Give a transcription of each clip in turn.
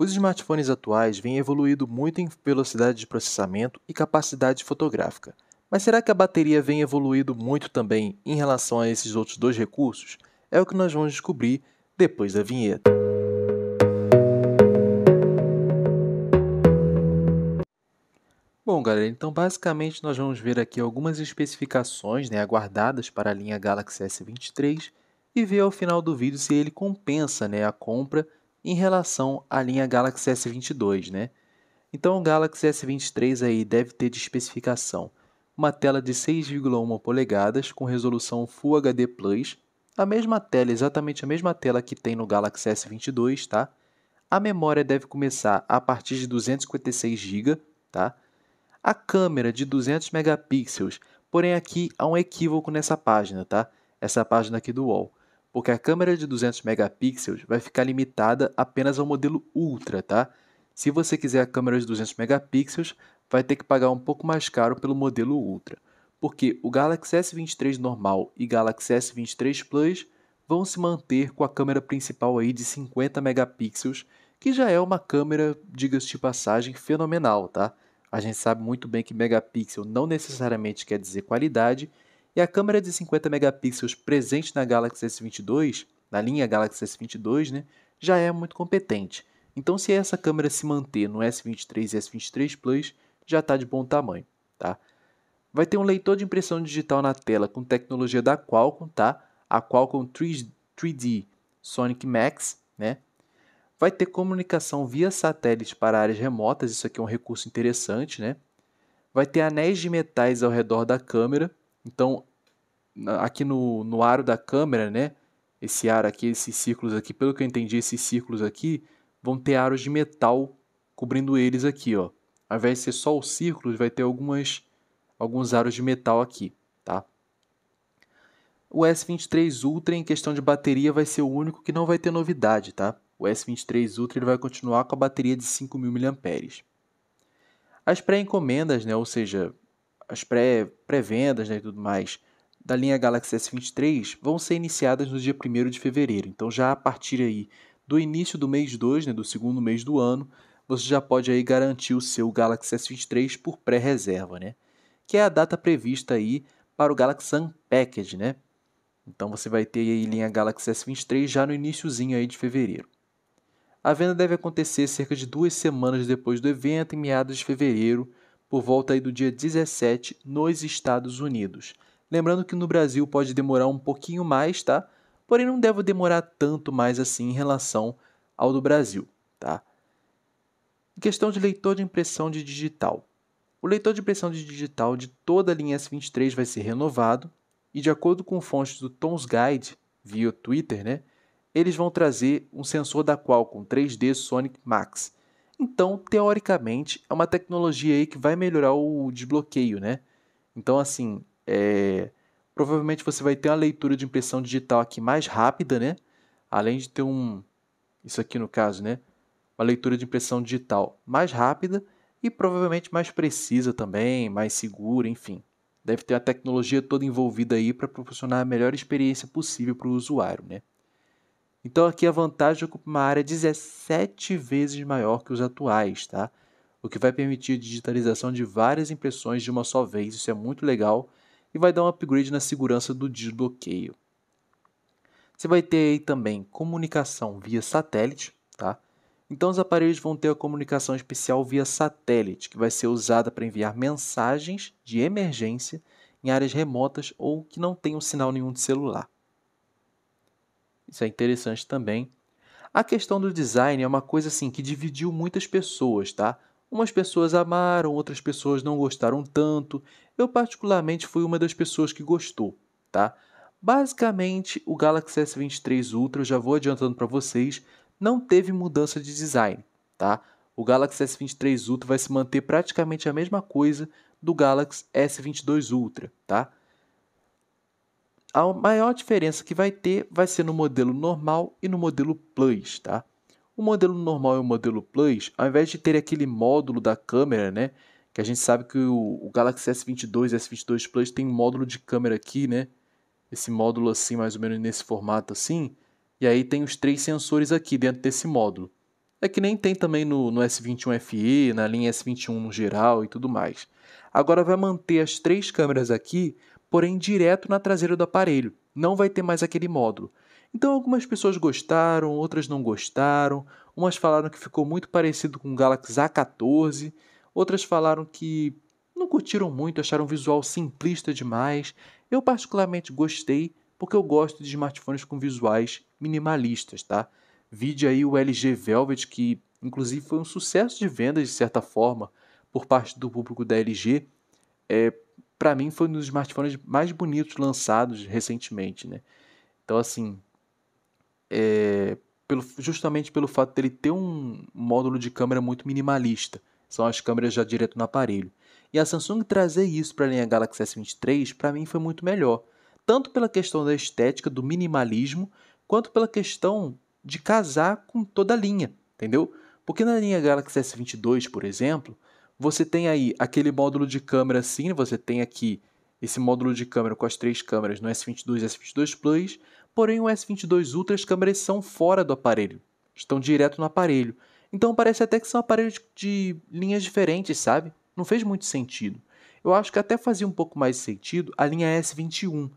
Os smartphones atuais vêm evoluindo muito em velocidade de processamento e capacidade fotográfica. Mas será que a bateria vem evoluindo muito também em relação a esses outros dois recursos? É o que nós vamos descobrir depois da vinheta. Bom, galera, então basicamente nós vamos ver aqui algumas especificações né, aguardadas para a linha Galaxy S23 e ver ao final do vídeo se ele compensa né, a compra em relação à linha Galaxy S22, né? Então o Galaxy S23 aí deve ter de especificação uma tela de 6,1 polegadas com resolução Full HD Plus, a mesma tela, exatamente a mesma tela que tem no Galaxy S22, tá? A memória deve começar a partir de 256 GB, tá? A câmera de 200 megapixels, porém aqui há um equívoco nessa página, tá? Essa página aqui do UOL porque a câmera de 200 megapixels vai ficar limitada apenas ao modelo Ultra, tá? Se você quiser a câmera de 200 megapixels, vai ter que pagar um pouco mais caro pelo modelo Ultra, porque o Galaxy S23 normal e Galaxy S23 Plus vão se manter com a câmera principal aí de 50 megapixels, que já é uma câmera, diga-se de passagem, fenomenal, tá? A gente sabe muito bem que megapixel não necessariamente quer dizer qualidade, e a câmera de 50 megapixels presente na Galaxy S22, na linha Galaxy S22, né, já é muito competente. Então, se essa câmera se manter no S23 e S23 Plus, já está de bom tamanho. Tá? Vai ter um leitor de impressão digital na tela com tecnologia da Qualcomm, tá? a Qualcomm 3, d Sonic Max. Né? Vai ter comunicação via satélite para áreas remotas, isso aqui é um recurso interessante. Né? Vai ter anéis de metais ao redor da câmera, então aqui no, no aro da câmera, né? Esse ar aqui, esses círculos aqui, pelo que eu entendi, esses círculos aqui vão ter aros de metal cobrindo eles aqui, ó. Ao invés de ser só os círculos, vai ter algumas, alguns aros de metal aqui, tá? O S23 Ultra, em questão de bateria, vai ser o único que não vai ter novidade, tá? O S23 Ultra ele vai continuar com a bateria de 5.000 mAh. As pré-encomendas, né, ou seja, as pré-vendas né, e tudo mais, da linha Galaxy S23 vão ser iniciadas no dia 1 de fevereiro. Então, já a partir aí do início do mês 2, né, do segundo mês do ano, você já pode aí garantir o seu Galaxy S23 por pré-reserva, né? Que é a data prevista aí para o Galaxy Unpacked, né? Então você vai ter aí linha Galaxy S23 já no iníciozinho aí de fevereiro. A venda deve acontecer cerca de duas semanas depois do evento, em meados de fevereiro, por volta aí do dia 17, nos Estados Unidos. Lembrando que no Brasil pode demorar um pouquinho mais, tá? Porém, não deve demorar tanto mais assim em relação ao do Brasil, tá? Em questão de leitor de impressão de digital. O leitor de impressão de digital de toda a linha S23 vai ser renovado e, de acordo com fontes do Tom's Guide, via Twitter, né? Eles vão trazer um sensor da Qualcomm 3D Sonic Max. Então, teoricamente, é uma tecnologia aí que vai melhorar o desbloqueio, né? Então, assim, é, provavelmente você vai ter uma leitura de impressão digital aqui mais rápida, né? Além de ter um, isso aqui no caso, né? Uma leitura de impressão digital mais rápida e provavelmente mais precisa também, mais segura, enfim. Deve ter a tecnologia toda envolvida aí para proporcionar a melhor experiência possível para o usuário, né? Então aqui a vantagem ocupa uma área 17 vezes maior que os atuais, tá? O que vai permitir a digitalização de várias impressões de uma só vez. Isso é muito legal e vai dar um upgrade na segurança do desbloqueio. Você vai ter aí também comunicação via satélite, tá? Então os aparelhos vão ter a comunicação especial via satélite, que vai ser usada para enviar mensagens de emergência em áreas remotas ou que não tenham sinal nenhum de celular. Isso é interessante também. A questão do design é uma coisa assim que dividiu muitas pessoas, tá? Umas pessoas amaram, outras pessoas não gostaram tanto. Eu particularmente fui uma das pessoas que gostou, tá? Basicamente, o Galaxy S23 Ultra, eu já vou adiantando para vocês, não teve mudança de design, tá? O Galaxy S23 Ultra vai se manter praticamente a mesma coisa do Galaxy S22 Ultra, tá? A maior diferença que vai ter vai ser no modelo normal e no modelo Plus, tá? O modelo normal e o modelo Plus, ao invés de ter aquele módulo da câmera, né, que a gente sabe que o, o Galaxy S22 e S22 Plus tem um módulo de câmera aqui, né? Esse módulo assim, mais ou menos nesse formato assim. E aí tem os três sensores aqui dentro desse módulo. É que nem tem também no, no S21 FE, na linha S21 no geral e tudo mais. Agora vai manter as três câmeras aqui, porém direto na traseira do aparelho. Não vai ter mais aquele módulo. Então algumas pessoas gostaram, outras não gostaram. Umas falaram que ficou muito parecido com o Galaxy A14 Outras falaram que não curtiram muito, acharam o visual simplista demais. Eu particularmente gostei, porque eu gosto de smartphones com visuais minimalistas, tá? Vide aí o LG Velvet, que inclusive foi um sucesso de vendas de certa forma por parte do público da LG. É, para mim foi um dos smartphones mais bonitos lançados recentemente, né? Então assim, é, pelo, justamente pelo fato dele ter um módulo de câmera muito minimalista. São as câmeras já direto no aparelho. E a Samsung trazer isso para a linha Galaxy S23 para mim foi muito melhor, tanto pela questão da estética, do minimalismo, quanto pela questão de casar com toda a linha, entendeu? Porque na linha Galaxy S22, por exemplo, você tem aí aquele módulo de câmera assim, você tem aqui esse módulo de câmera com as três câmeras no S22 e S22 Plus, porém o S22 Ultra as câmeras são fora do aparelho, estão direto no aparelho. Então parece até que são aparelhos de linhas diferentes, sabe? Não fez muito sentido. Eu acho que até fazia um pouco mais sentido a linha S21,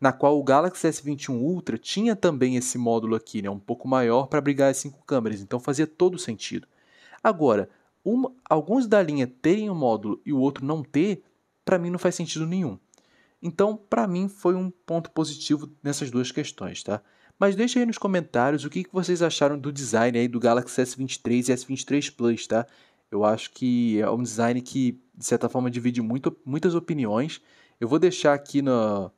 na qual o Galaxy S21 Ultra tinha também esse módulo aqui, né, um pouco maior para brigar as cinco câmeras, então fazia todo sentido. Agora, alguns da linha terem um módulo e o outro não ter, para mim não faz sentido nenhum. Então, para mim foi um ponto positivo nessas duas questões, tá? Mas deixa aí nos comentários o que, que vocês acharam do design aí do Galaxy S23 e S23 Plus, tá? Eu acho que é um design que, de certa forma, divide muito, muitas opiniões. Eu vou deixar aqui, no,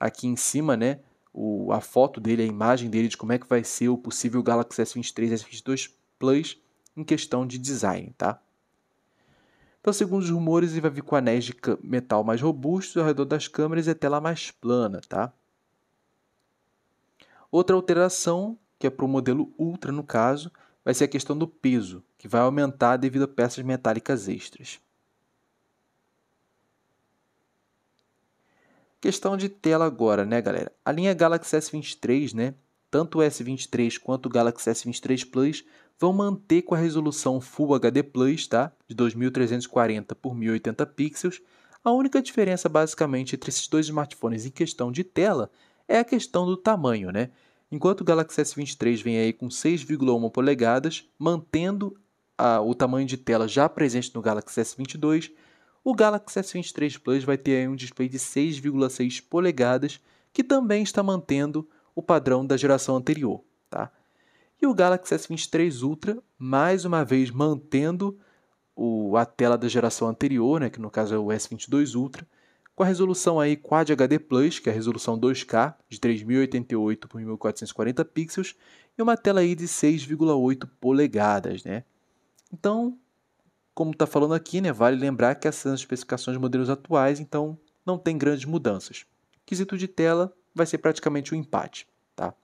aqui em cima, né? O, a foto dele, a imagem dele de como é que vai ser o possível Galaxy S23 e S22 Plus em questão de design, tá? Então, segundo os rumores, ele vai vir com anéis de metal mais robustos ao redor das câmeras e a tela mais plana, tá? Outra alteração, que é para o modelo Ultra no caso, vai ser a questão do peso, que vai aumentar devido a peças metálicas extras. Questão de tela agora, né, galera? A linha Galaxy S23, né? Tanto o S23 quanto o Galaxy S23 Plus vão manter com a resolução Full HD Plus, tá? De 2340 por 1080 pixels. A única diferença basicamente entre esses dois smartphones em questão de tela é a questão do tamanho, né? enquanto o Galaxy S23 vem aí com 6,1 polegadas, mantendo a, o tamanho de tela já presente no Galaxy S22, o Galaxy S23 Plus vai ter um display de 6,6 polegadas, que também está mantendo o padrão da geração anterior. Tá? E o Galaxy S23 Ultra, mais uma vez mantendo o, a tela da geração anterior, né, que no caso é o S22 Ultra, com a resolução aí Quad HD Plus, que é a resolução 2K de 3088 por 1440 pixels e uma tela aí de 6,8 polegadas, né? Então, como está falando aqui, né, vale lembrar que essas especificações de modelos atuais, então não tem grandes mudanças. Quesito de tela vai ser praticamente um empate, tá?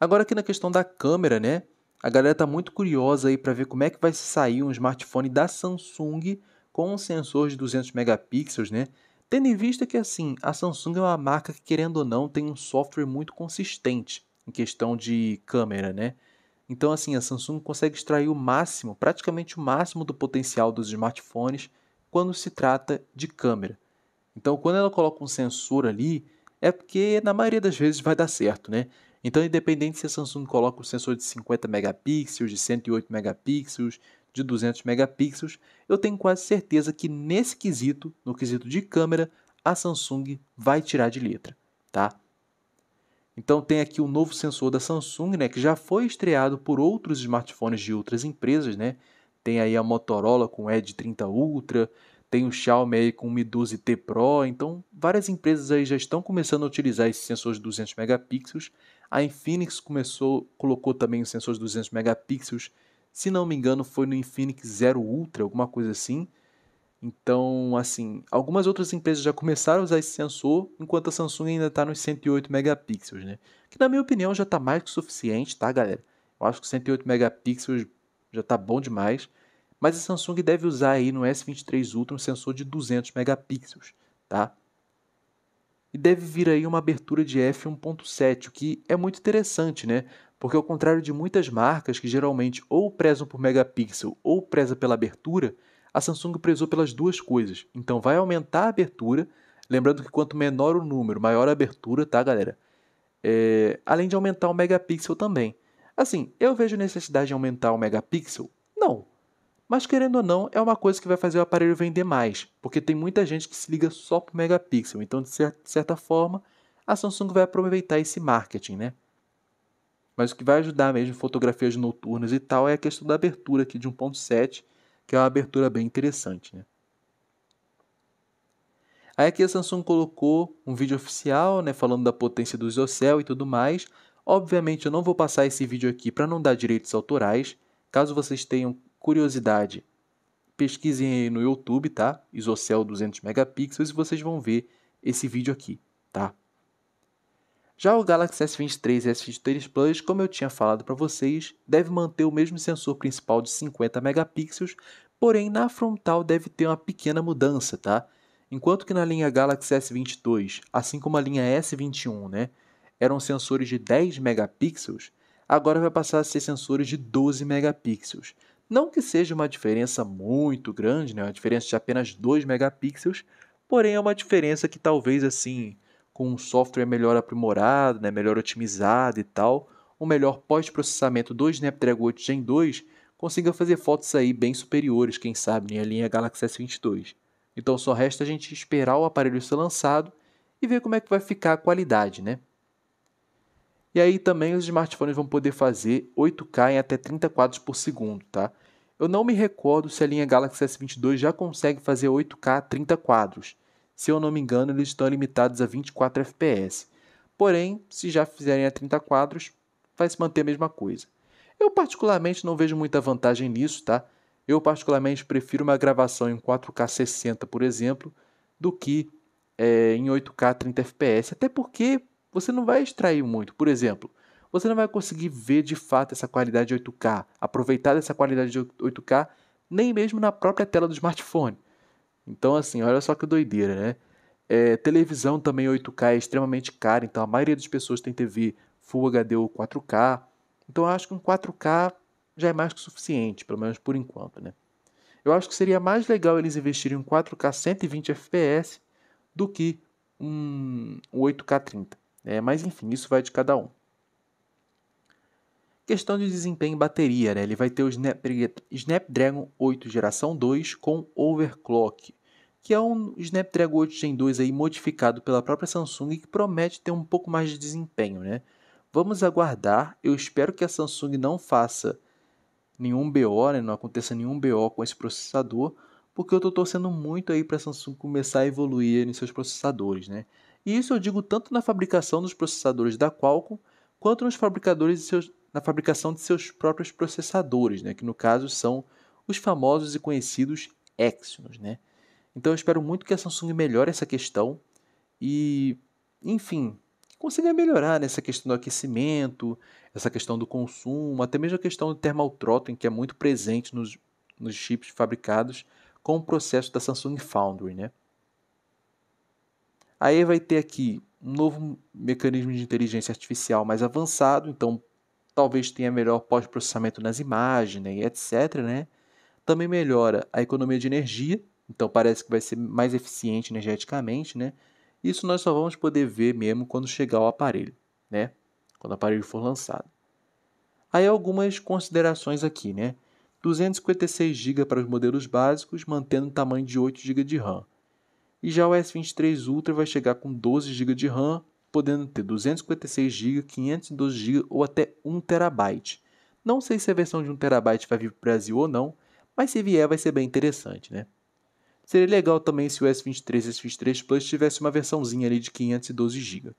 Agora aqui na questão da câmera, né? A galera está muito curiosa aí para ver como é que vai sair um smartphone da Samsung com sensores sensor de 200 megapixels, né? Tendo em vista que assim, a Samsung é uma marca que querendo ou não tem um software muito consistente em questão de câmera, né? Então assim, a Samsung consegue extrair o máximo, praticamente o máximo do potencial dos smartphones quando se trata de câmera. Então, quando ela coloca um sensor ali, é porque na maioria das vezes vai dar certo, né? Então, independente se a Samsung coloca o um sensor de 50 megapixels, de 108 megapixels, de 200 megapixels, eu tenho quase certeza que nesse quesito, no quesito de câmera, a Samsung vai tirar de letra, tá? Então tem aqui o um novo sensor da Samsung, né, que já foi estreado por outros smartphones de outras empresas, né? Tem aí a Motorola com o Edge 30 Ultra, tem o Xiaomi com o Mi 12T Pro, então várias empresas aí já estão começando a utilizar esses sensores de 200 megapixels. A Infinix começou, colocou também os sensores de 200 megapixels se não me engano, foi no Infinix Zero Ultra, alguma coisa assim. Então, assim, algumas outras empresas já começaram a usar esse sensor, enquanto a Samsung ainda está nos 108 megapixels, né? Que na minha opinião já está mais que suficiente, tá, galera? Eu acho que 108 megapixels já está bom demais. Mas a Samsung deve usar aí no S23 Ultra um sensor de 200 megapixels, tá? E deve vir aí uma abertura de f1.7, o que é muito interessante, né? Porque ao contrário de muitas marcas que geralmente ou prezam por megapixel ou preza pela abertura, a Samsung prezou pelas duas coisas. Então vai aumentar a abertura, lembrando que quanto menor o número, maior a abertura, tá, galera? É... além de aumentar o megapixel também. Assim, eu vejo necessidade de aumentar o megapixel? Não. Mas querendo ou não, é uma coisa que vai fazer o aparelho vender mais, porque tem muita gente que se liga só por megapixel. Então, de certa forma, a Samsung vai aproveitar esse marketing, né? Mas o que vai ajudar mesmo fotografias noturnas e tal é a questão da abertura aqui de 1.7, que é uma abertura bem interessante. Né? Aí aqui a Samsung colocou um vídeo oficial, né, falando da potência do ISOCELL e tudo mais. Obviamente eu não vou passar esse vídeo aqui para não dar direitos autorais. Caso vocês tenham curiosidade, pesquisem aí no YouTube, tá? ISOCELL 200 megapixels e vocês vão ver esse vídeo aqui, tá? Já o Galaxy S23 e S23 Plus, como eu tinha falado para vocês, deve manter o mesmo sensor principal de 50 megapixels, porém na frontal deve ter uma pequena mudança, tá? Enquanto que na linha Galaxy S22, assim como a linha S21, né, eram sensores de 10 megapixels, agora vai passar a ser sensores de 12 megapixels. Não que seja uma diferença muito grande, né, uma diferença de apenas 2 megapixels, porém é uma diferença que talvez assim com um software melhor aprimorado, né, melhor otimizado e tal, um melhor pós-processamento do Snapdragon 8 Gen 2, consiga fazer fotos aí bem superiores, quem sabe, na né, linha Galaxy S22. Então só resta a gente esperar o aparelho ser lançado e ver como é que vai ficar a qualidade, né? E aí também os smartphones vão poder fazer 8K em até 30 quadros por segundo, tá? Eu não me recordo se a linha Galaxy S22 já consegue fazer 8K a 30 quadros, se eu não me engano, eles estão limitados a 24 FPS. Porém, se já fizerem a 30 quadros, vai se manter a mesma coisa. Eu particularmente não vejo muita vantagem nisso, tá? Eu particularmente prefiro uma gravação em 4K 60, por exemplo, do que é, em 8K 30 FPS, até porque você não vai extrair muito. Por exemplo, você não vai conseguir ver de fato essa qualidade de 8K, aproveitar dessa qualidade de 8K, nem mesmo na própria tela do smartphone. Então, assim, olha só que doideira, né? É, televisão também 8K é extremamente cara, então a maioria das pessoas tem TV Full HD ou 4K. Então eu acho que um 4K já é mais que suficiente, pelo menos por enquanto, né? Eu acho que seria mais legal eles investirem em um 4K 120 FPS do que um 8K 30. Né? Mas enfim, isso vai de cada um. Questão de desempenho em bateria, né? Ele vai ter o Snapdragon 8 geração 2 com overclock que é um Snapdragon 8 Gen 2 aí modificado pela própria Samsung que promete ter um pouco mais de desempenho, né? Vamos aguardar. Eu espero que a Samsung não faça nenhum BO, né? não aconteça nenhum BO com esse processador, porque eu estou torcendo muito aí para a Samsung começar a evoluir em seus processadores, né? E isso eu digo tanto na fabricação dos processadores da Qualcomm, quanto nos fabricadores seus, na fabricação de seus próprios processadores, né? que no caso são os famosos e conhecidos Exynos. Né? Então eu espero muito que a Samsung melhore essa questão e, enfim, consiga melhorar nessa né, questão do aquecimento, essa questão do consumo, até mesmo a questão do thermal throttling, que é muito presente nos, nos chips fabricados com o processo da Samsung Foundry, né? Aí vai ter aqui um novo mecanismo de inteligência artificial mais avançado, então talvez tenha melhor pós-processamento nas imagens né, e etc. Né? Também melhora a economia de energia, então parece que vai ser mais eficiente energeticamente, né? Isso nós só vamos poder ver mesmo quando chegar o aparelho, né? Quando o aparelho for lançado. Aí algumas considerações aqui, né? 256 GB para os modelos básicos, mantendo o tamanho de 8 GB de RAM. E já o S23 Ultra vai chegar com 12 GB de RAM, podendo ter 256 GB, 512 GB ou até 1 TB. Não sei se a versão de 1 TB vai vir para o Brasil ou não, mas se vier vai ser bem interessante, né? Seria legal também se o S23 e S23 Plus tivesse uma versãozinha ali de 512GB.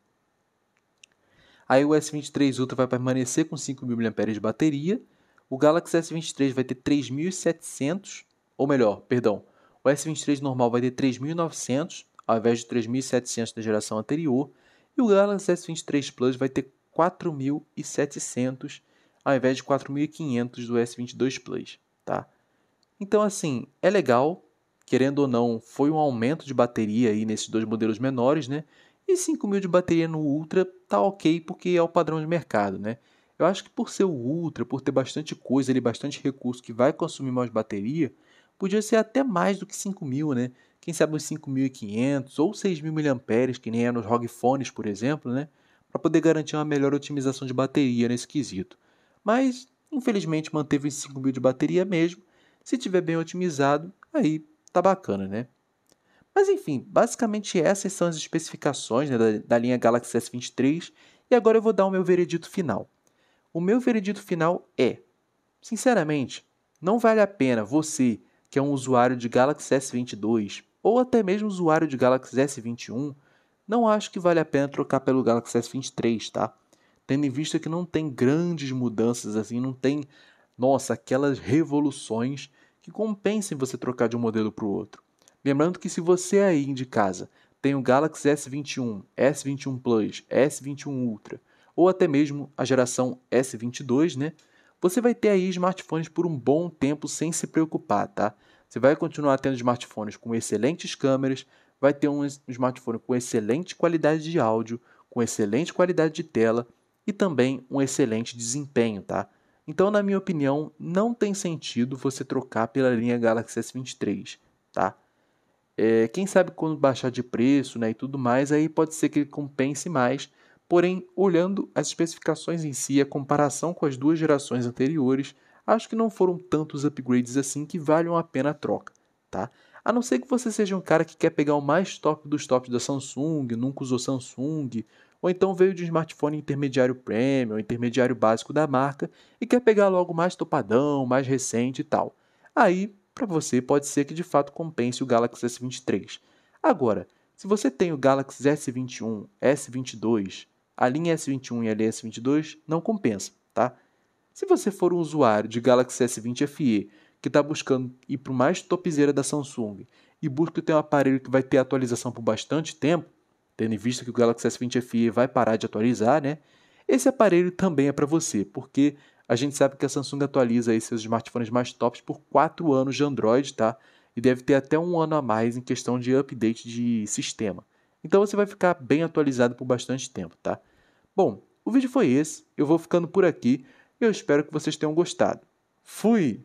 Aí o S23 Ultra vai permanecer com 5.000mAh de bateria, o Galaxy S23 vai ter 3.700, ou melhor, perdão, o S23 normal vai ter 3.900 ao invés de 3.700 da geração anterior, e o Galaxy S23 Plus vai ter 4.700 ao invés de 4.500 do S22 Plus, tá? Então assim, é legal, querendo ou não, foi um aumento de bateria aí nesses dois modelos menores, né? E 5.000 de bateria no Ultra tá ok porque é o padrão de mercado, né? Eu acho que por ser o Ultra, por ter bastante coisa e bastante recurso que vai consumir mais bateria, podia ser até mais do que 5.000, né? Quem sabe uns 5.500 ou 6.000 mAh, que nem é nos ROG Phones, por exemplo, né? Para poder garantir uma melhor otimização de bateria nesse quesito. Mas, infelizmente, manteve os 5.000 de bateria mesmo. Se tiver bem otimizado, aí tá bacana, né? Mas enfim, basicamente essas são as especificações né, da, da, linha Galaxy S23 e agora eu vou dar o meu veredito final. O meu veredito final é, sinceramente, não vale a pena você, que é um usuário de Galaxy S22 ou até mesmo usuário de Galaxy S21, não acho que vale a pena trocar pelo Galaxy S23, tá? Tendo em vista que não tem grandes mudanças assim, não tem, nossa, aquelas revoluções que compensem você trocar de um modelo para o outro. Lembrando que se você aí de casa tem o Galaxy S21, S21 Plus, S21 Ultra ou até mesmo a geração S22, né? Você vai ter aí smartphones por um bom tempo sem se preocupar, tá? Você vai continuar tendo smartphones com excelentes câmeras, vai ter um smartphone com excelente qualidade de áudio, com excelente qualidade de tela e também um excelente desempenho, tá? Então, na minha opinião, não tem sentido você trocar pela linha Galaxy S23, tá? É, quem sabe quando baixar de preço né, e tudo mais, aí pode ser que ele compense mais. Porém, olhando as especificações em si, a comparação com as duas gerações anteriores, acho que não foram tantos upgrades assim que valham a pena a troca, tá? A não ser que você seja um cara que quer pegar o mais top dos tops da Samsung, nunca usou Samsung, ou então veio de um smartphone intermediário premium, intermediário básico da marca e quer pegar logo mais topadão, mais recente e tal. Aí, para você, pode ser que de fato compense o Galaxy S23. Agora, se você tem o Galaxy S21, S22, a linha S21 e a linha S22 não compensa, tá? Se você for um usuário de Galaxy S20 FE que está buscando ir para o mais topzera da Samsung e busca ter um aparelho que vai ter atualização por bastante tempo, Tendo em vista que o Galaxy S20 FE vai parar de atualizar, né? Esse aparelho também é para você, porque a gente sabe que a Samsung atualiza aí seus smartphones mais tops por 4 anos de Android, tá? E deve ter até um ano a mais em questão de update de sistema. Então você vai ficar bem atualizado por bastante tempo, tá? Bom, o vídeo foi esse, eu vou ficando por aqui eu espero que vocês tenham gostado. Fui!